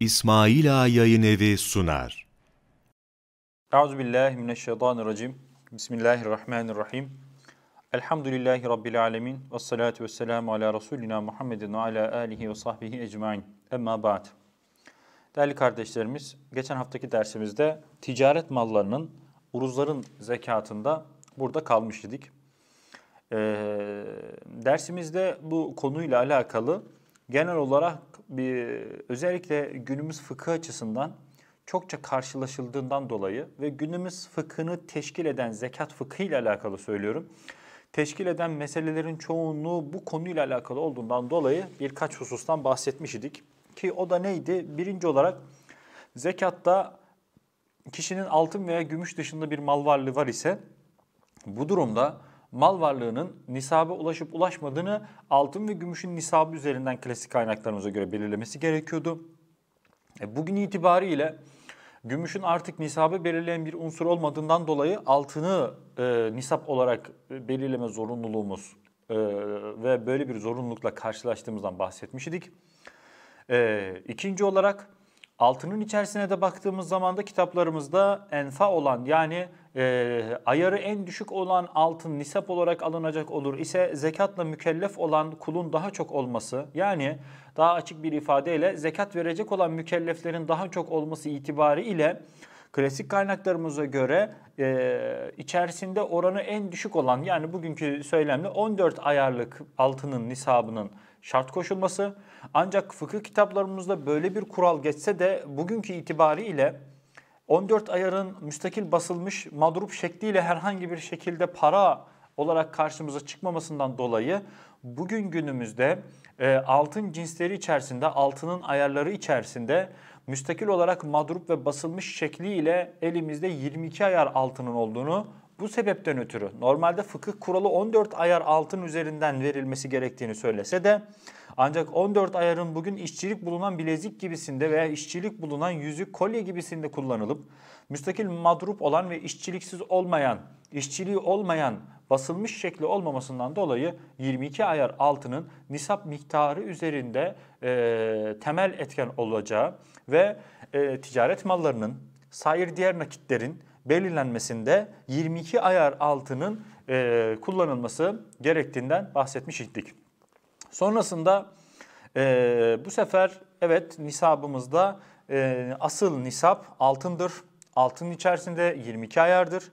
İsmaila Yayın Evi sunar. Euzubillahimineşşeytanirracim. Bismillahirrahmanirrahim. Elhamdülillahi Rabbil alemin. Ve salatu ve selamu ala Resulina Muhammedin ve ala alihi ve sahbihi ecmain. Emma ba'd. Değerli kardeşlerimiz, geçen haftaki dersimizde ticaret mallarının, uruzların zekatında burada kalmış idik. Ee, dersimizde bu konuyla alakalı genel olarak bir, özellikle günümüz fıkıh açısından çokça karşılaşıldığından dolayı ve günümüz fıkhını teşkil eden zekat fıkhı ile alakalı söylüyorum. Teşkil eden meselelerin çoğunluğu bu konuyla alakalı olduğundan dolayı birkaç husustan bahsetmiş idik. Ki o da neydi? Birinci olarak zekatta kişinin altın veya gümüş dışında bir mal varlığı var ise bu durumda mal varlığının nisaba ulaşıp ulaşmadığını altın ve gümüşün nisabı üzerinden klasik kaynaklarımıza göre belirlemesi gerekiyordu. E, bugün itibariyle gümüşün artık nisabı belirleyen bir unsur olmadığından dolayı altını e, nisap olarak e, belirleme zorunluluğumuz e, ve böyle bir zorunlulukla karşılaştığımızdan bahsetmiştik. E, ikinci olarak Altının içerisine de baktığımız zaman da kitaplarımızda enfa olan yani e, ayarı en düşük olan altın nisap olarak alınacak olur ise zekatla mükellef olan kulun daha çok olması yani daha açık bir ifadeyle zekat verecek olan mükelleflerin daha çok olması itibariyle klasik kaynaklarımıza göre e, içerisinde oranı en düşük olan yani bugünkü söylemle 14 ayarlık altının nisabının şart koşulması. Ancak fıkıh kitaplarımızda böyle bir kural geçse de bugünkü itibariyle 14 ayarın müstakil basılmış madrup şekliyle herhangi bir şekilde para olarak karşımıza çıkmamasından dolayı bugün günümüzde e, altın cinsleri içerisinde, altının ayarları içerisinde müstakil olarak madrup ve basılmış şekliyle elimizde 22 ayar altının olduğunu bu sebepten ötürü normalde fıkıh kuralı 14 ayar altın üzerinden verilmesi gerektiğini söylese de ancak 14 ayarın bugün işçilik bulunan bilezik gibisinde veya işçilik bulunan yüzük kolye gibisinde kullanılıp müstakil madrup olan ve işçiliksiz olmayan, işçiliği olmayan basılmış şekli olmamasından dolayı 22 ayar altının nisap miktarı üzerinde e, temel etken olacağı ve e, ticaret mallarının, sair diğer nakitlerin belirlenmesinde 22 ayar altının e, kullanılması gerektiğinden bahsetmiş idik. Sonrasında e, bu sefer evet nisabımızda e, asıl nisap altındır. Altının içerisinde 22 ayardır.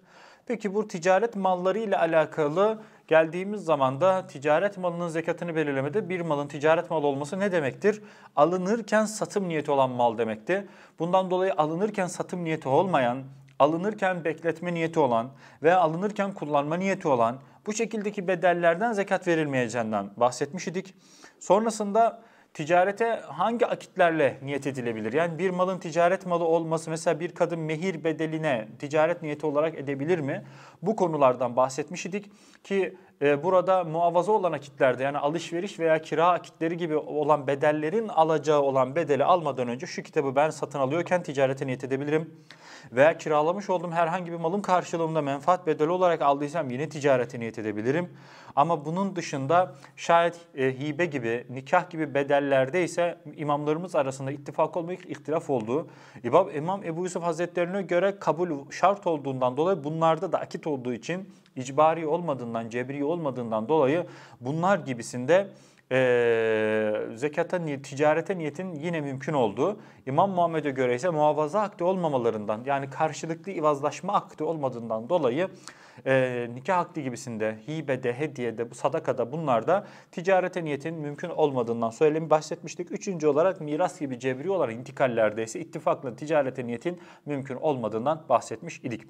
Peki bu ticaret malları ile alakalı geldiğimiz zaman da ticaret malının zekatını belirlemede bir malın ticaret malı olması ne demektir? Alınırken satım niyeti olan mal demekti. Bundan dolayı alınırken satım niyeti olmayan, alınırken bekletme niyeti olan veya alınırken kullanma niyeti olan bu şekildeki bedellerden zekat verilmeyeceğinden bahsetmiş idik. Sonrasında ticarete hangi akitlerle niyet edilebilir? Yani bir malın ticaret malı olması mesela bir kadın mehir bedeline ticaret niyeti olarak edebilir mi? Bu konulardan bahsetmiş idik ki ee, burada muavaza olan akitlerde yani alışveriş veya kira akitleri gibi olan bedellerin alacağı olan bedeli almadan önce şu kitabı ben satın alıyorken ticarete niyet edebilirim. Veya kiralamış olduğum herhangi bir malım karşılığında menfaat bedeli olarak aldıysam yine ticarete niyet edebilirim. Ama bunun dışında şayet e, hibe gibi, nikah gibi bedellerde ise imamlarımız arasında ittifak olmayıp ihtilaf olduğu, İmam Ebu Yusuf Hazretlerine göre kabul şart olduğundan dolayı bunlarda da akit olduğu için icbari olmadığından, cebri olmadığından dolayı bunlar gibisinde e, zekata, ticarete niyetin yine mümkün olduğu, İmam Muhammed'e göre ise muhafaza akdi olmamalarından yani karşılıklı ivazlaşma akdi olmadığından dolayı e, nikah akdi gibisinde, hibede, hediyede, bu sadakada bunlarda ticarete niyetin mümkün olmadığından söylemi bahsetmiştik. Üçüncü olarak miras gibi cebri olan intikallerde ise ittifakla ticarete niyetin mümkün olmadığından bahsetmiş idik.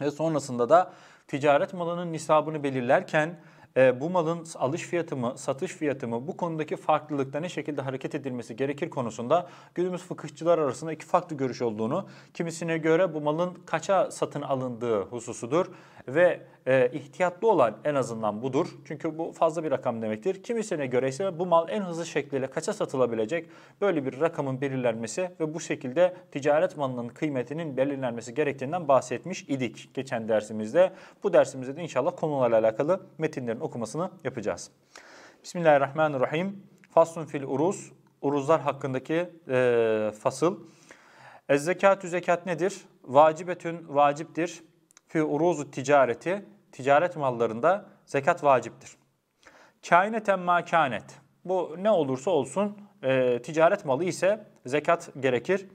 Ve sonrasında da ticaret malının nisabını belirlerken e, bu malın alış fiyatı mı, satış fiyatı mı, bu konudaki farklılıkta ne şekilde hareket edilmesi gerekir konusunda günümüz fıkıhçılar arasında iki farklı görüş olduğunu, kimisine göre bu malın kaça satın alındığı hususudur, ve e, ihtiyatlı olan en azından budur. Çünkü bu fazla bir rakam demektir. Kimisine göre ise bu mal en hızlı şekliyle kaça satılabilecek böyle bir rakamın belirlenmesi ve bu şekilde ticaret malının kıymetinin belirlenmesi gerektiğinden bahsetmiş idik geçen dersimizde. Bu dersimizde de inşallah konularla alakalı metinlerin okumasını yapacağız. Bismillahirrahmanirrahim. Faslun fil uruz. Uruzlar hakkındaki e, fasıl. Ez zekatü zekat nedir? Vacibetün vaciptir fi uruzu ticareti ticaret mallarında zekat vaciptir. Kaineten ma kanet. Bu ne olursa olsun e, ticaret malı ise zekat gerekir.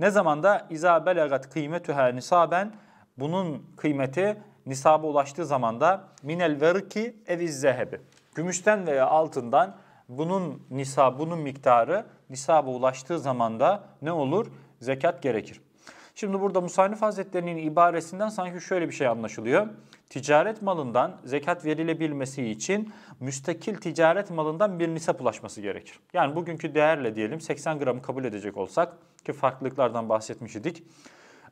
Ne zamanda iza belagat kıymetüha nisaben bunun kıymeti nisaba ulaştığı zaman da minel verki eviz zehebi. Gümüşten veya altından bunun nisa bunun miktarı nisaba ulaştığı zaman da ne olur? Zekat gerekir. Şimdi burada Musanif Hazretleri'nin ibaresinden sanki şöyle bir şey anlaşılıyor. Ticaret malından zekat verilebilmesi için müstakil ticaret malından bir nisap ulaşması gerekir. Yani bugünkü değerle diyelim 80 gramı kabul edecek olsak ki farklılıklardan bahsetmiş idik.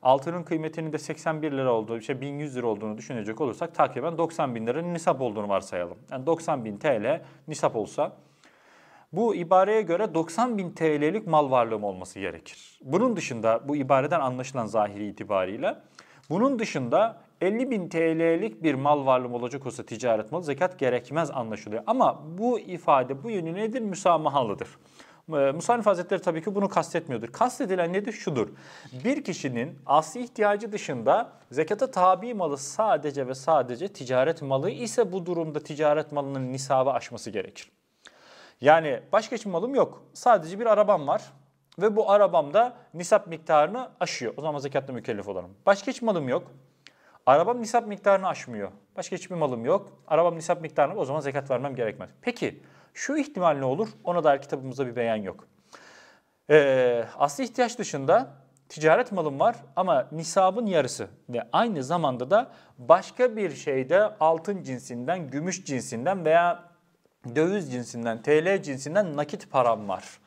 Altının kıymetinin de 81 lira olduğu, şey 1100 lira olduğunu düşünecek olursak takriben 90 bin liranın nisap olduğunu varsayalım. Yani 90 bin TL nisap olsa bu ibareye göre 90 bin TL'lik mal varlığım olması gerekir. Bunun dışında bu ibareden anlaşılan zahiri itibariyle bunun dışında 50 bin TL'lik bir mal varlığım olacak olsa ticaret malı zekat gerekmez anlaşılıyor. Ama bu ifade bu yönü nedir? Müsamahalıdır. Ee, Musannif Hazretleri tabii ki bunu kastetmiyordur. Kastedilen nedir? Şudur. Bir kişinin asli ihtiyacı dışında zekata tabi malı sadece ve sadece ticaret malı ise bu durumda ticaret malının nisabı aşması gerekir. Yani başka hiçbir malım yok. Sadece bir arabam var ve bu arabam da nisap miktarını aşıyor. O zaman zekatla mükellef olurum. Başka hiç malım yok. Arabam nisap miktarını aşmıyor. Başka hiçbir malım yok. Arabam nisap miktarını o zaman zekat vermem gerekmez. Peki şu ihtimal ne olur? Ona dair kitabımızda bir beyan yok. Ee, asli ihtiyaç dışında ticaret malım var ama nisabın yarısı ve aynı zamanda da başka bir şeyde altın cinsinden, gümüş cinsinden veya döviz cinsinden, TL cinsinden nakit param var.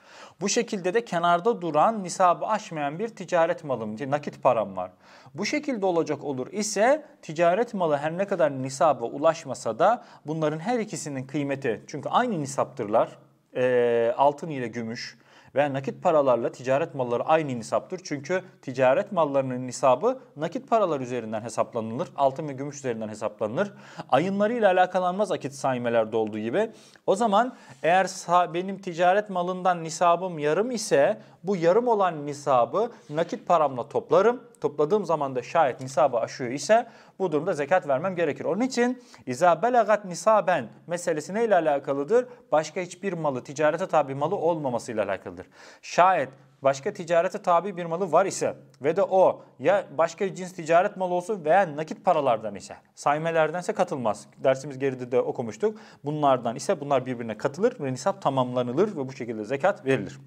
Bu şekilde de kenarda duran, nisabı aşmayan bir ticaret malım, nakit param var. Bu şekilde olacak olur ise ticaret malı her ne kadar nisaba ulaşmasa da bunların her ikisinin kıymeti, çünkü aynı nisaptırlar, e, altın ile gümüş, veya nakit paralarla ticaret malları aynı nisaptır. Çünkü ticaret mallarının nisabı nakit paralar üzerinden hesaplanılır. Altın ve gümüş üzerinden hesaplanılır. Ayınlarıyla alakalanmaz akit saymelerde olduğu gibi. O zaman eğer benim ticaret malından nisabım yarım ise bu yarım olan nisabı nakit paramla toplarım. Topladığım zaman da şayet nisabı aşıyor ise bu durumda zekat vermem gerekir. Onun için izâ belagat nisaben meselesi neyle alakalıdır? Başka hiçbir malı ticarete tabi malı olmamasıyla alakalıdır. Şayet başka ticarete tabi bir malı var ise ve de o ya başka cins ticaret malı olsun veya nakit paralardan ise saymelerdense katılmaz. Dersimiz geride de okumuştuk. Bunlardan ise bunlar birbirine katılır ve nisap tamamlanılır ve bu şekilde zekat verilir.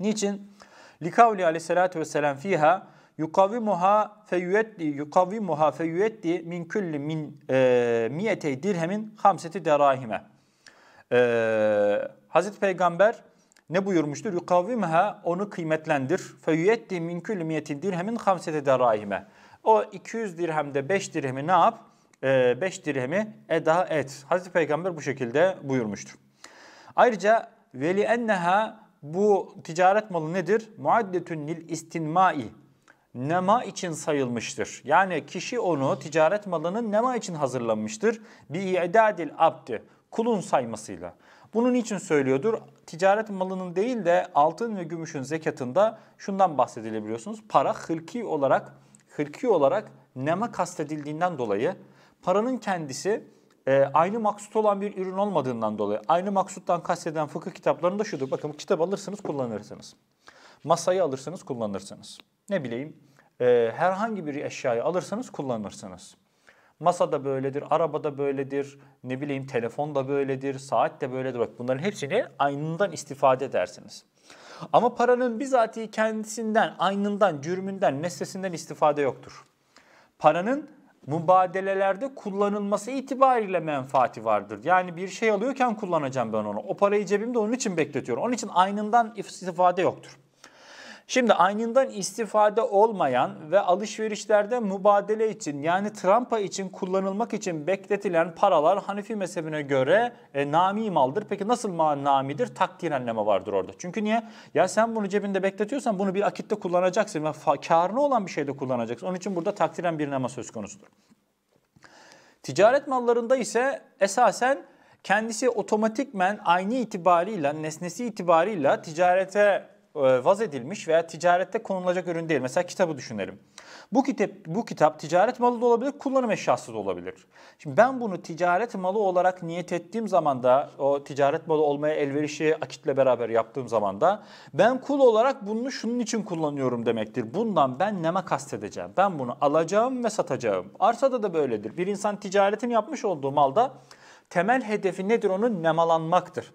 Niçin? Likavli aleyhissalatü vesselam fiha yukavimuha feyüetli yukavimuha feyüetli min külli min e, miyetey dirhemin hamseti derahime. E, Hazreti Peygamber ne buyurmuştur? Yukavimha onu kıymetlendir. Feyüetti min külli miyetin dirhemin hamsete derahime. O 200 dirhemde 5 dirhemi ne yap? 5 e, dirhemi eda et. Hazreti Peygamber bu şekilde buyurmuştur. Ayrıca veli enneha bu ticaret malı nedir? Muaddetün lil istinmai. Nema için sayılmıştır. Yani kişi onu ticaret malının nema için hazırlanmıştır. Bi i'dadil abdi. Kulun saymasıyla. Bunun için söylüyordur. Ticaret malının değil de altın ve gümüşün zekatında şundan bahsedilebiliyorsunuz. Para hırki olarak hırki olarak nema kastedildiğinden dolayı paranın kendisi e, aynı maksut olan bir ürün olmadığından dolayı aynı maksuttan kasteden fıkıh kitaplarında şudur. Bakın kitap alırsınız kullanırsınız. Masayı alırsınız kullanırsınız. Ne bileyim e, herhangi bir eşyayı alırsınız kullanırsınız. Masa da böyledir, araba da böyledir, ne bileyim telefon da böyledir, saat de böyledir. Bak bunların hepsini aynından istifade edersiniz. Ama paranın bizatihi kendisinden, aynından, cürmünden, nesnesinden istifade yoktur. Paranın mübadelelerde kullanılması itibariyle menfaati vardır. Yani bir şey alıyorken kullanacağım ben onu. O parayı cebimde onun için bekletiyorum. Onun için aynından istifade yoktur. Şimdi aynından istifade olmayan ve alışverişlerde mübadele için yani Trumpa için kullanılmak için bekletilen paralar Hanefi mezhebine göre e, nami maldır. Peki nasıl ma namidir? Takdir anlama vardır orada. Çünkü niye? Ya sen bunu cebinde bekletiyorsan bunu bir akitte kullanacaksın ve karını olan bir şeyde kullanacaksın. Onun için burada takdiren bir nama söz konusudur. Ticaret mallarında ise esasen kendisi otomatikmen aynı itibariyle, nesnesi itibariyle ticarete e, vaz edilmiş veya ticarette konulacak ürün değil. Mesela kitabı düşünelim. Bu kitap, bu kitap ticaret malı da olabilir, kullanım eşyası da olabilir. Şimdi ben bunu ticaret malı olarak niyet ettiğim zaman da o ticaret malı olmaya elverişi akitle beraber yaptığım zaman da ben kul olarak bunu şunun için kullanıyorum demektir. Bundan ben neme kastedeceğim? Ben bunu alacağım ve satacağım. Arsada da böyledir. Bir insan ticaretini yapmış olduğu malda temel hedefi nedir? Onu nemalanmaktır.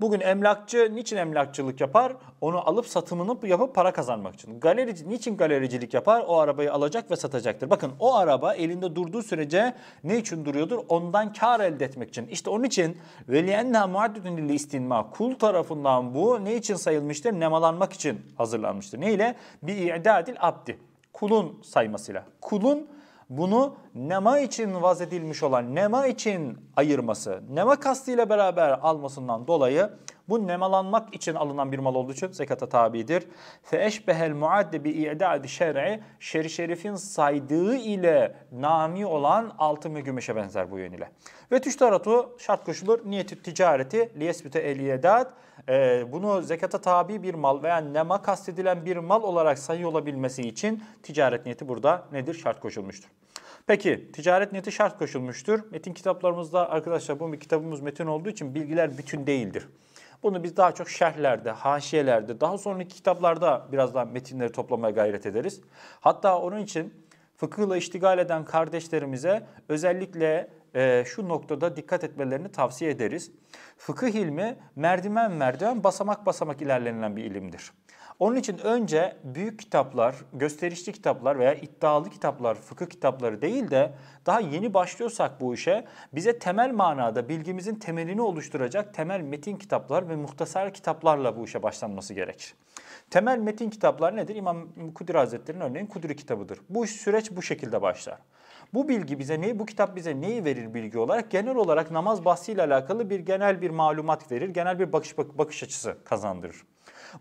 Bugün emlakçı niçin emlakçılık yapar? Onu alıp satımını yapıp para kazanmak için. Galerici niçin galericilik yapar? O arabayı alacak ve satacaktır. Bakın o araba elinde durduğu sürece ne için duruyordur? Ondan kar elde etmek için. İşte onun için veliyenna muaddetun listinma kul tarafından bu ne için sayılmıştır? Nemalanmak için hazırlanmıştır. Ne ile? Bi i'dadil abdi. Kulun saymasıyla. Kulun bunu nema için vaz edilmiş olan nema için ayırması, nema kastıyla beraber almasından dolayı bu nemalanmak için alınan bir mal olduğu için zekata tabidir. Fe eşbehel muadde bi i'dadi şer'i şer şerifin saydığı ile nami olan altın ve gümüşe benzer bu yönüyle. Ve tüş tüştaratu şart koşulur niyeti ticareti liyesbüte eliyedat e, bunu zekata tabi bir mal veya nema kastedilen bir mal olarak sayılabilmesi için ticaret niyeti burada nedir? Şart koşulmuştur. Peki ticaret niyeti şart koşulmuştur. Metin kitaplarımızda arkadaşlar bu bir kitabımız metin olduğu için bilgiler bütün değildir. Bunu biz daha çok şerhlerde, haşiyelerde, daha sonraki kitaplarda biraz daha metinleri toplamaya gayret ederiz. Hatta onun için fıkıhla iştigal eden kardeşlerimize özellikle e, şu noktada dikkat etmelerini tavsiye ederiz. Fıkıh ilmi merdiven merdiven basamak basamak ilerlenilen bir ilimdir. Onun için önce büyük kitaplar, gösterişli kitaplar veya iddialı kitaplar, fıkıh kitapları değil de daha yeni başlıyorsak bu işe bize temel manada bilgimizin temelini oluşturacak temel metin kitaplar ve muhtasar kitaplarla bu işe başlanması gerekir. Temel metin kitaplar nedir? İmam Kudir Hazretleri'nin örneğin Kudri kitabıdır. Bu süreç bu şekilde başlar. Bu bilgi bize neyi, bu kitap bize neyi verir bilgi olarak? Genel olarak namaz bahsiyle alakalı bir genel bir malumat verir, genel bir bakış, bakış açısı kazandırır.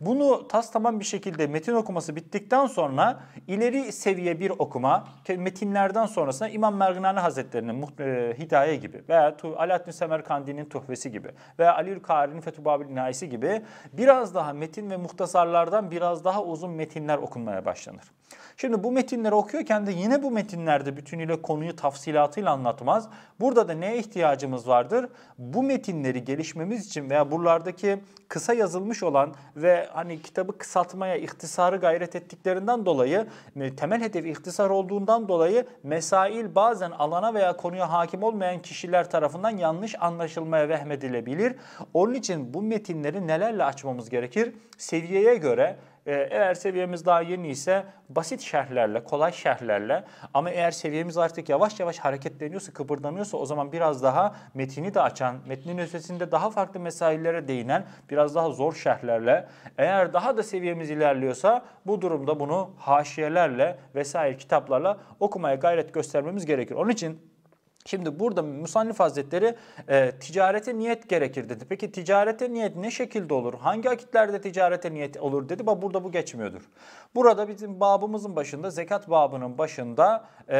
Bunu tas tamam bir şekilde metin okuması bittikten sonra ileri seviye bir okuma metinlerden sonrasında İmam Merginani Hazretleri'nin e, Hidaye gibi veya Alaaddin Semerkandi'nin tuhvesi gibi veya Aliül Kari'nin Fethubabil Naisi gibi biraz daha metin ve muhtasarlardan biraz daha uzun metinler okunmaya başlanır. Şimdi bu metinleri okuyorken de yine bu metinlerde bütünüyle konuyu tafsilatıyla anlatmaz. Burada da neye ihtiyacımız vardır? Bu metinleri gelişmemiz için veya buralardaki kısa yazılmış olan ve hani kitabı kısaltmaya, ihtisarı gayret ettiklerinden dolayı, e, temel hedef ihtisar olduğundan dolayı mesail bazen alana veya konuya hakim olmayan kişiler tarafından yanlış anlaşılmaya vehmedilebilir. Onun için bu metinleri nelerle açmamız gerekir? Seviyeye göre ee, eğer seviyemiz daha yeni ise basit şerhlerle, kolay şerhlerle ama eğer seviyemiz artık yavaş yavaş hareketleniyorsa, kıpırdamıyorsa o zaman biraz daha metini de açan, metnin ötesinde daha farklı mesailere değinen biraz daha zor şerhlerle, eğer daha da seviyemiz ilerliyorsa bu durumda bunu haşiyelerle vesaire kitaplarla okumaya gayret göstermemiz gerekir. Onun için Şimdi burada Musannif Hazretleri e, ticarete niyet gerekir dedi. Peki ticarete niyet ne şekilde olur? Hangi akitlerde ticarete niyet olur dedi. Bak burada bu geçmiyordur. Burada bizim babımızın başında, zekat babının başında e,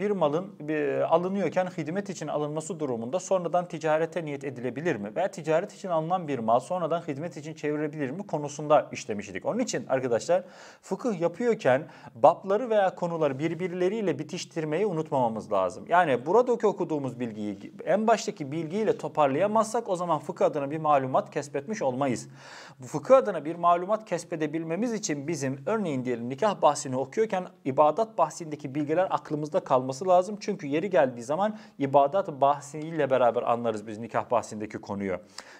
bir malın bir, alınıyorken hizmet için alınması durumunda sonradan ticarete niyet edilebilir mi? Veya ticaret için alınan bir mal sonradan hizmet için çevirebilir mi konusunda işlemiştik. Onun için arkadaşlar fıkıh yapıyorken babları veya konuları birbirleriyle bitiştirmeyi unutmamamız lazım. Yani bu buradaki okuduğumuz bilgiyi en baştaki bilgiyle toparlayamazsak o zaman fıkıh adına bir malumat kesbetmiş olmayız. Bu Fıkıh adına bir malumat kesbedebilmemiz için bizim örneğin diyelim nikah bahsini okuyorken ibadat bahsindeki bilgiler aklımızda kalması lazım. Çünkü yeri geldiği zaman ibadat bahsiyle beraber anlarız biz nikah bahsindeki konuyu.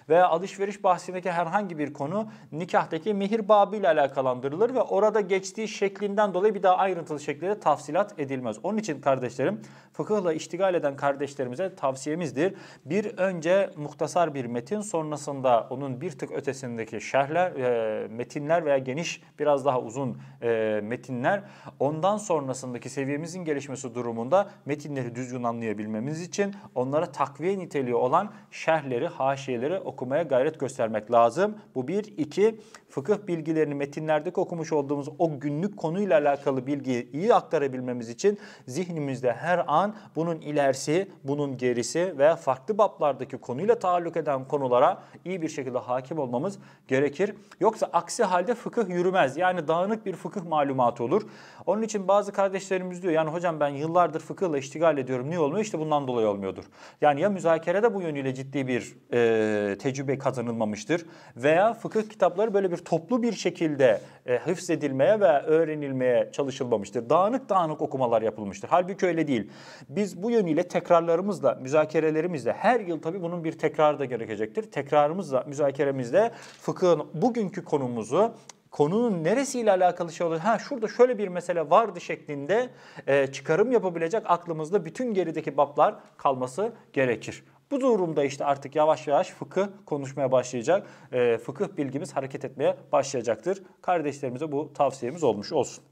Veya alışveriş bahsindeki herhangi bir konu nikahtaki mihir babıyla alakalandırılır ve orada geçtiği şeklinden dolayı bir daha ayrıntılı şekilde tafsilat edilmez. Onun için kardeşlerim fıkıhla iştigal eden kardeşlerimize tavsiyemizdir. Bir önce muhtasar bir metin sonrasında onun bir tık ötesindeki şerhler, e, metinler veya geniş biraz daha uzun e, metinler. Ondan sonrasındaki seviyemizin gelişmesi durumunda metinleri düzgün anlayabilmemiz için onlara takviye niteliği olan şerhleri, haşiyeleri okumaya gayret göstermek lazım. Bu bir. iki fıkıh bilgilerini metinlerde okumuş olduğumuz o günlük konuyla alakalı bilgiyi iyi aktarabilmemiz için zihnimizde her an bunun ilerisi, bunun gerisi veya farklı bablardaki konuyla taalluk eden konulara iyi bir şekilde hakim olmamız gerekir. Yoksa aksi halde fıkıh yürümez. Yani dağınık bir fıkıh malumatı olur. Onun için bazı kardeşlerimiz diyor yani hocam ben yıllardır fıkıhla iştigal ediyorum. Niye olmuyor? İşte bundan dolayı olmuyordur. Yani ya müzakerede bu yönüyle ciddi bir e, tecrübe kazanılmamıştır veya fıkıh kitapları böyle bir toplu bir şekilde e, hıfzedilmeye ve öğrenilmeye çalışılmamıştır. Dağınık dağınık okumalar yapılmıştır. Halbuki öyle değil. Biz bu yönüyle tekrarlarımızla, müzakerelerimizle her yıl tabii bunun bir tekrarı da gerekecektir. Tekrarımızla, müzakeremizle fıkhın bugünkü konumuzu konunun neresiyle alakalı şey olur? Ha şurada şöyle bir mesele vardı şeklinde e, çıkarım yapabilecek aklımızda bütün gerideki baplar kalması gerekir. Bu durumda işte artık yavaş yavaş fıkıh konuşmaya başlayacak. E, fıkıh bilgimiz hareket etmeye başlayacaktır. Kardeşlerimize bu tavsiyemiz olmuş olsun.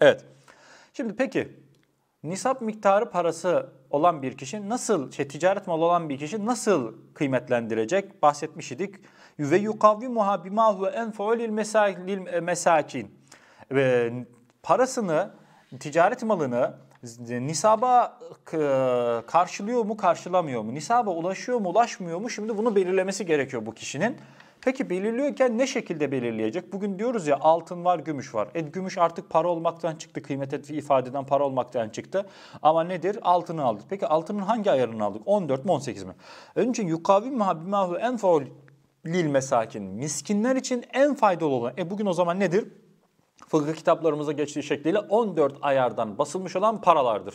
Evet. Şimdi peki nisap miktarı parası olan bir kişi nasıl, şey, ticaret malı olan bir kişi nasıl kıymetlendirecek? Bahsetmiş idik. Ve yukavvimuha bima huve enfu'u lil e, mesakin. Parasını, ticaret malını nisaba karşılıyor mu karşılamıyor mu? Nisaba ulaşıyor mu ulaşmıyor mu? Şimdi bunu belirlemesi gerekiyor bu kişinin. Peki belirliyorken ne şekilde belirleyecek? Bugün diyoruz ya altın var, gümüş var. E gümüş artık para olmaktan çıktı, kıymet ifadeden para olmaktan çıktı. Ama nedir? Altını aldık. Peki altının hangi ayarını aldık? 14 mi 18 mi? önce için yukavim mahabimahu en faul lil mesakin. Miskinler için en faydalı olan. E bugün o zaman nedir? fıkıh kitaplarımıza geçtiği şekliyle 14 ayardan basılmış olan paralardır.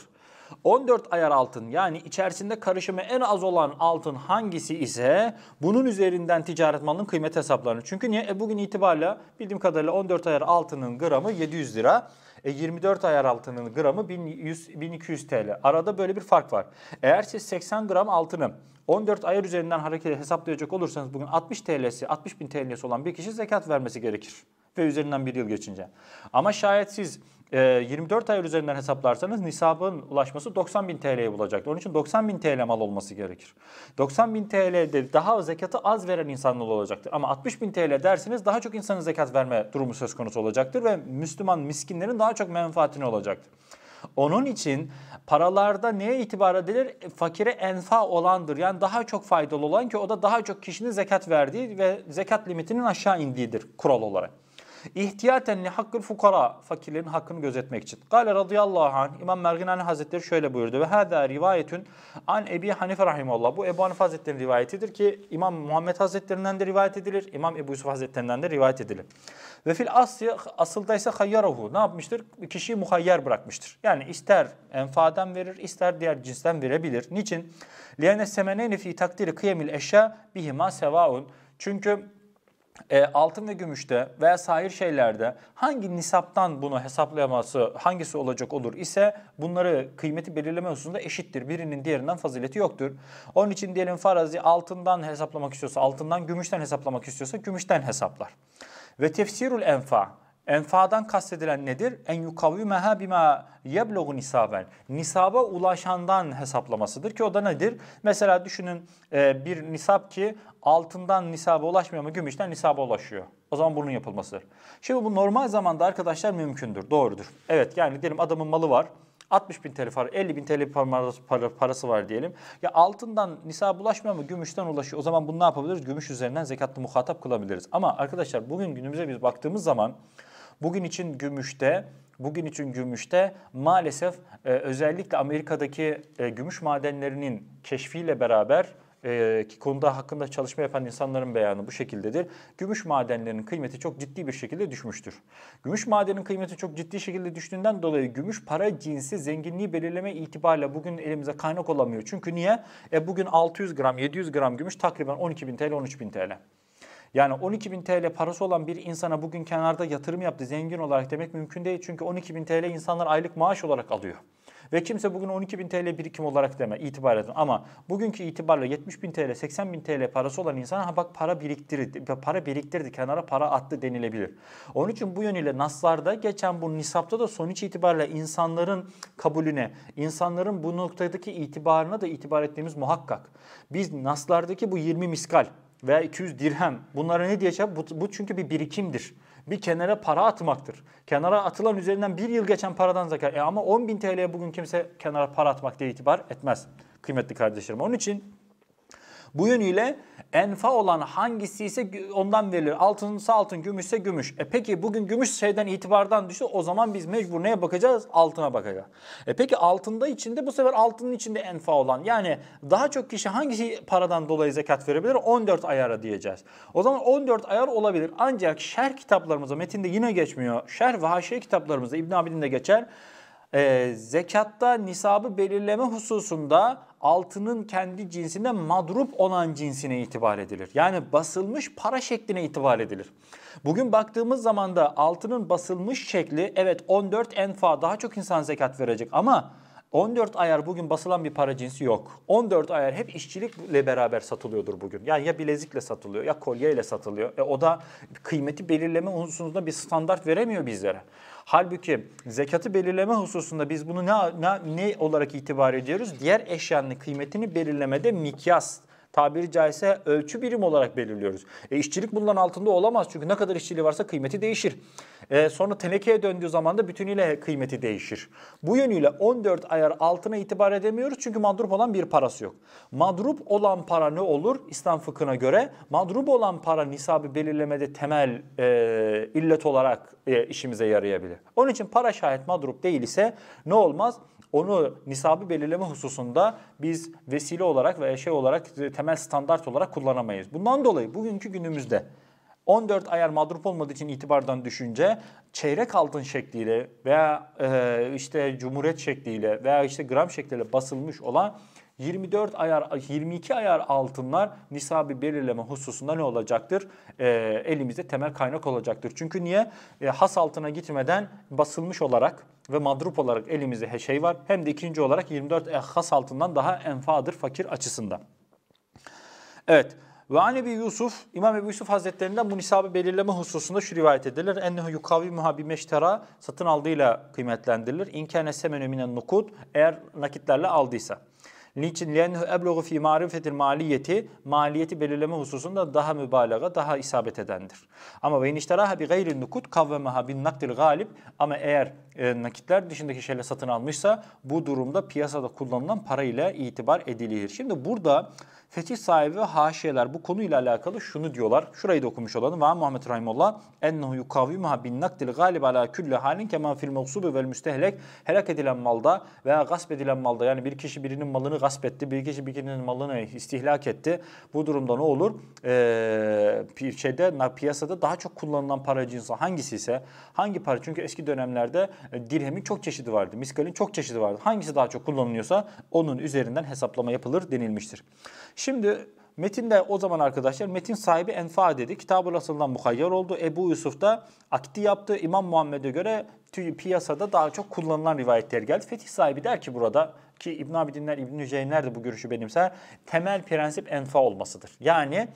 14 ayar altın yani içerisinde karışımı en az olan altın hangisi ise bunun üzerinden ticaret malının kıymet hesaplarını. Çünkü niye? E bugün itibariyle bildiğim kadarıyla 14 ayar altının gramı 700 lira. E 24 ayar altının gramı 1100, 1200 TL. Arada böyle bir fark var. Eğer siz 80 gram altını 14 ayar üzerinden hareket hesaplayacak olursanız bugün 60 TL'si 60 bin TL'si olan bir kişi zekat vermesi gerekir ve üzerinden bir yıl geçince. Ama şayet siz 24 e, ay üzerinden hesaplarsanız nisabın ulaşması 90 bin TL'ye bulacaktır. Onun için 90 bin TL mal olması gerekir. 90 bin TL'de daha zekatı az veren insanlar olacaktır. Ama 60 bin TL dersiniz daha çok insanın zekat verme durumu söz konusu olacaktır ve Müslüman miskinlerin daha çok menfaatini olacaktır. Onun için paralarda neye itibar edilir? E, fakire enfa olandır. Yani daha çok faydalı olan ki o da daha çok kişinin zekat verdiği ve zekat limitinin aşağı indiğidir kural olarak. İhtiyaten li hakkıl fukara. Fakirlerin hakkını gözetmek için. Gale radıyallahu anh. İmam Merginani Hazretleri şöyle buyurdu. Ve hâdâ rivayetün an Ebi Hanife rahimullah. Bu Ebu Hanife Hazretleri'nin rivayetidir ki İmam Muhammed Hazretleri'nden de rivayet edilir. İmam Ebu Yusuf Hazretleri'nden de rivayet edilir. Ve fil asya asılda ise hayyarahu. Ne yapmıştır? Kişiyi muhayyer bırakmıştır. Yani ister enfadan verir, ister diğer cinsten verebilir. Niçin? liyane semeneyni fi takdiri kıyemil eşya bihima sevaun. Çünkü e, altın ve gümüşte veya sahir şeylerde hangi nisaptan bunu hesaplayaması hangisi olacak olur ise bunları kıymeti belirleme hususunda eşittir. Birinin diğerinden fazileti yoktur. Onun için diyelim farazi altından hesaplamak istiyorsa altından, gümüşten hesaplamak istiyorsa gümüşten hesaplar. Ve tefsirul enfa Enfadan kastedilen nedir? En yukavvimeha bima yeblogu nisaben. Nisaba ulaşandan hesaplamasıdır ki o da nedir? Mesela düşünün e, bir nisap ki altından nisaba ulaşmıyor ama gümüşten nisaba ulaşıyor. O zaman bunun yapılmasıdır. Şimdi bu normal zamanda arkadaşlar mümkündür, doğrudur. Evet yani diyelim adamın malı var. 60 bin TL var, 50 bin TL parası var diyelim. Ya altından nisaba bulaşmıyor ama gümüşten ulaşıyor. O zaman bunu ne yapabiliriz? Gümüş üzerinden zekatlı muhatap kılabiliriz. Ama arkadaşlar bugün günümüze biz baktığımız zaman Bugün için gümüşte bugün için gümüşte maalesef e, özellikle Amerika'daki e, gümüş madenlerinin keşfiyle beraber e, ki konuda hakkında çalışma yapan insanların beyanı bu şekildedir. Gümüş madenlerinin kıymeti çok ciddi bir şekilde düşmüştür. Gümüş madenin kıymeti çok ciddi şekilde düştüğünden dolayı gümüş para cinsi zenginliği belirleme itibariyle bugün elimize kaynak olamıyor. Çünkü niye? E, bugün 600 gram, 700 gram gümüş takriben 12 bin TL, 13 bin TL. Yani 12 bin TL parası olan bir insana bugün kenarda yatırım yaptı zengin olarak demek mümkün değil. Çünkü 12 bin TL insanlar aylık maaş olarak alıyor. Ve kimse bugün 12 bin TL birikim olarak deme itibar edin. Ama bugünkü itibarla 70 bin TL, 80 bin TL parası olan insana ha bak para biriktirdi, para biriktirdi, kenara para attı denilebilir. Onun için bu yönüyle naslarda geçen bu nisapta da sonuç itibariyle insanların kabulüne, insanların bu noktadaki itibarına da itibar ettiğimiz muhakkak. Biz naslardaki bu 20 miskal, veya 200 dirhem bunlara ne diyeceğim? Bu, bu çünkü bir birikimdir. Bir kenara para atmaktır. Kenara atılan üzerinden bir yıl geçen paradan zekat. E ama 10 bin TL'ye bugün kimse kenara para atmak diye itibar etmez kıymetli kardeşlerim. Onun için bu yönüyle enfa olan hangisi ise ondan verilir. Altınsa altın, gümüşse gümüş. E peki bugün gümüş şeyden itibardan düştü. O zaman biz mecbur neye bakacağız? Altına bakacağız. E peki altında içinde bu sefer altının içinde enfa olan. Yani daha çok kişi hangisi paradan dolayı zekat verebilir? 14 ayara diyeceğiz. O zaman 14 ayar olabilir. Ancak şer kitaplarımızda metinde yine geçmiyor. Şer ve haşiye kitaplarımızda İbn Abidin de geçer e, zekatta nisabı belirleme hususunda altının kendi cinsine madrup olan cinsine itibar edilir. Yani basılmış para şekline itibar edilir. Bugün baktığımız zaman da altının basılmış şekli evet 14 enfa daha çok insan zekat verecek ama 14 ayar bugün basılan bir para cinsi yok. 14 ayar hep işçilikle beraber satılıyordur bugün. Yani ya bilezikle satılıyor ya kolyeyle satılıyor. E o da kıymeti belirleme hususunda bir standart veremiyor bizlere. Halbuki zekatı belirleme hususunda biz bunu ne, ne, ne olarak itibar ediyoruz? Diğer eşyanın kıymetini belirlemede mikyas tabiri caizse ölçü birim olarak belirliyoruz. E, işçilik bundan altında olamaz çünkü ne kadar işçiliği varsa kıymeti değişir. E, sonra tenekeye döndüğü zaman da bütünüyle kıymeti değişir. Bu yönüyle 14 ayar altına itibar edemiyoruz çünkü madrup olan bir parası yok. Madrup olan para ne olur? İslam fıkhına göre madrup olan para nisabı belirlemede temel e, illet olarak e, işimize yarayabilir. Onun için para şayet madrup değil ise ne olmaz? onu nisabı belirleme hususunda biz vesile olarak ve şey olarak e, temel standart olarak kullanamayız. Bundan dolayı bugünkü günümüzde 14 ayar mağdup olmadığı için itibardan düşünce çeyrek altın şekliyle veya e, işte cumhuriyet şekliyle veya işte gram şekliyle basılmış olan 24 ayar 22 ayar altınlar nisabi belirleme hususunda ne olacaktır? E, elimizde temel kaynak olacaktır. Çünkü niye? E, has altına gitmeden basılmış olarak ve madrup olarak elimizde şey var. Hem de ikinci olarak 24 e, has altından daha enfadır fakir açısından. Evet. Ve Anebi Yusuf, İmam Ebu Yusuf Hazretlerinden bu nisabı belirleme hususunda şu rivayet edilir. Ennehu yukavi muhabi meştera satın aldığıyla kıymetlendirilir. İnkâne semenü minen nukud eğer nakitlerle aldıysa. Niçin? Lenhu eblogu fi marifetil maliyeti, maliyeti belirleme hususunda daha mübalağa, daha isabet edendir. Ama ve inişteraha bi gayri nukut kavvemaha bin nakdil galip ama eğer e, nakitler dışındaki şeyle satın almışsa bu durumda piyasada kullanılan para ile itibar edilir. Şimdi burada fetih sahibi ve haşiyeler bu konuyla alakalı şunu diyorlar. Şurayı da okumuş olalım. Ve Muhammed Rahimullah ennehu yukavimuha bin nakdil galib ala külli halin kema fil mevsubi vel müstehlek helak edilen malda veya gasp edilen malda yani bir kişi birinin malını gasp etti, bir kişi birinin malını istihlak etti. Bu durumda ne olur? Ee, şeyde, piyasada daha çok kullanılan para cinsi hangisi ise hangi para? Çünkü eski dönemlerde e, dirhemin çok çeşidi vardı, miskalin çok çeşidi vardı. Hangisi daha çok kullanılıyorsa onun üzerinden hesaplama yapılır denilmiştir. Şimdi metin de o zaman arkadaşlar metin sahibi Enfa dedi. Kitab-ı Rasıl'dan muhayyer oldu. Ebu Yusuf da akdi yaptı. İmam Muhammed'e göre piyasada daha çok kullanılan rivayetler geldi. Fetih sahibi der ki burada ki İbn Abidinler, İbn Hüceynler de bu görüşü benimser. Temel prensip enfa olmasıdır. Yani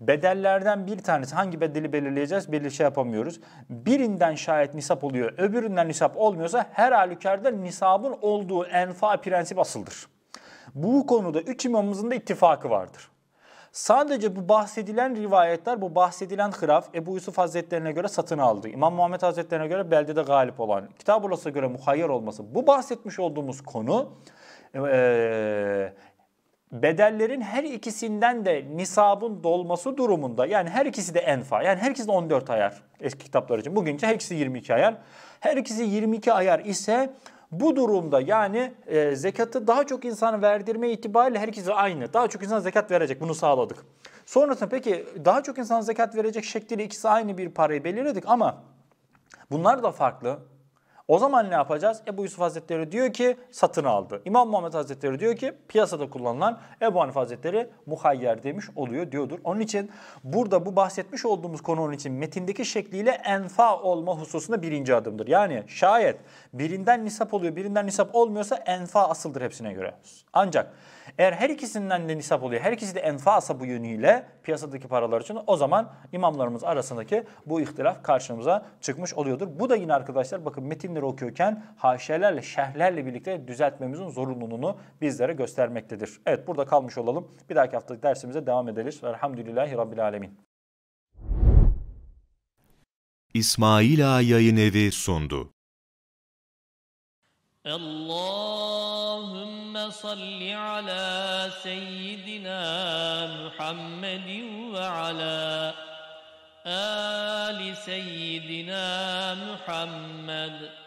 bedellerden bir tanesi hangi bedeli belirleyeceğiz belli şey yapamıyoruz. Birinden şayet nisap oluyor öbüründen nisap olmuyorsa her halükarda nisabın olduğu enfa prensip asıldır. Bu konuda üç imamımızın da ittifakı vardır. Sadece bu bahsedilen rivayetler, bu bahsedilen hıraf Ebu Yusuf Hazretlerine göre satın aldı. İmam Muhammed Hazretlerine göre beldede galip olan, Kitabullah'a göre muhayyer olması. Bu bahsetmiş olduğumuz konu e, e, bedellerin her ikisinden de nisabın dolması durumunda yani her ikisi de enfa yani her ikisi de 14 ayar eski kitaplar için bugünce her ikisi 22 ayar her ikisi 22 ayar ise bu durumda yani e, zekatı daha çok insan verdirme itibariyle herkese aynı. Daha çok insan zekat verecek bunu sağladık. Sonrasında peki daha çok insan zekat verecek şekliyle ikisi aynı bir parayı belirledik ama bunlar da farklı. O zaman ne yapacağız? Ebu Yusuf Hazretleri diyor ki satın aldı. İmam Muhammed Hazretleri diyor ki piyasada kullanılan Ebu Hanife Hazretleri muhayyer demiş oluyor diyordur. Onun için burada bu bahsetmiş olduğumuz konunun için metindeki şekliyle enfa olma hususunda birinci adımdır. Yani şayet birinden nisap oluyor birinden nisap olmuyorsa enfa asıldır hepsine göre. Ancak eğer her ikisinden de nisap oluyor her ikisi de enfa asa bu yönüyle piyasadaki paralar için o zaman imamlarımız arasındaki bu ihtilaf karşımıza çıkmış oluyordur. Bu da yine arkadaşlar bakın metinde nedir o köken? Haşelerle, şerhlerle birlikte düzeltmemizin zorunluluğunu bizlere göstermektedir. Evet burada kalmış olalım. Bir dahaki haftalık dersimize devam ederiz. Elhamdülillahi Rabbil Alemin. İsmail Ağa Yayın Evi sundu. Allahümme salli ala seyyidina Muhammedin ve ala ali Seyyidina Muhammed.